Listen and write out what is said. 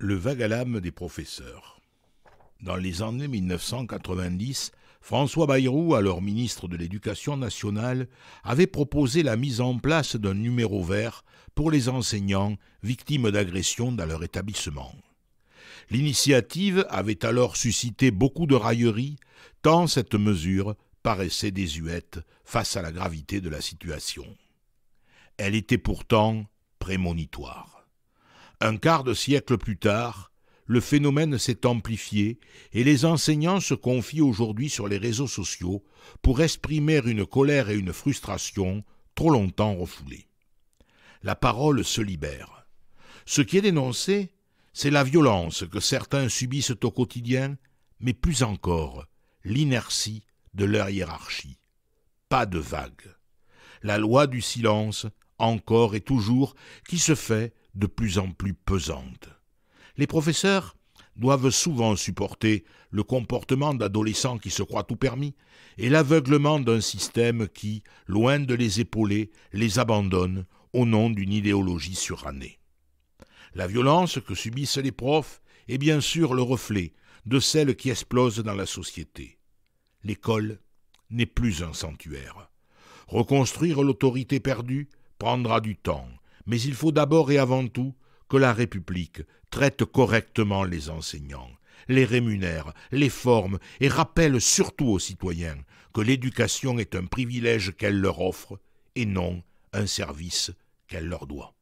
Le Vagalame des professeurs. Dans les années 1990, François Bayrou, alors ministre de l'Éducation nationale, avait proposé la mise en place d'un numéro vert pour les enseignants victimes d'agressions dans leur établissement. L'initiative avait alors suscité beaucoup de railleries, tant cette mesure paraissait désuète face à la gravité de la situation. Elle était pourtant prémonitoire. Un quart de siècle plus tard, le phénomène s'est amplifié et les enseignants se confient aujourd'hui sur les réseaux sociaux pour exprimer une colère et une frustration trop longtemps refoulées. La parole se libère. Ce qui est dénoncé, c'est la violence que certains subissent au quotidien, mais plus encore, l'inertie de leur hiérarchie. Pas de vague. La loi du silence encore et toujours, qui se fait de plus en plus pesante. Les professeurs doivent souvent supporter le comportement d'adolescents qui se croient tout permis et l'aveuglement d'un système qui, loin de les épauler, les abandonne au nom d'une idéologie surannée. La violence que subissent les profs est bien sûr le reflet de celle qui explose dans la société. L'école n'est plus un sanctuaire. Reconstruire l'autorité perdue prendra du temps, mais il faut d'abord et avant tout que la République traite correctement les enseignants, les rémunère, les forme et rappelle surtout aux citoyens que l'éducation est un privilège qu'elle leur offre et non un service qu'elle leur doit.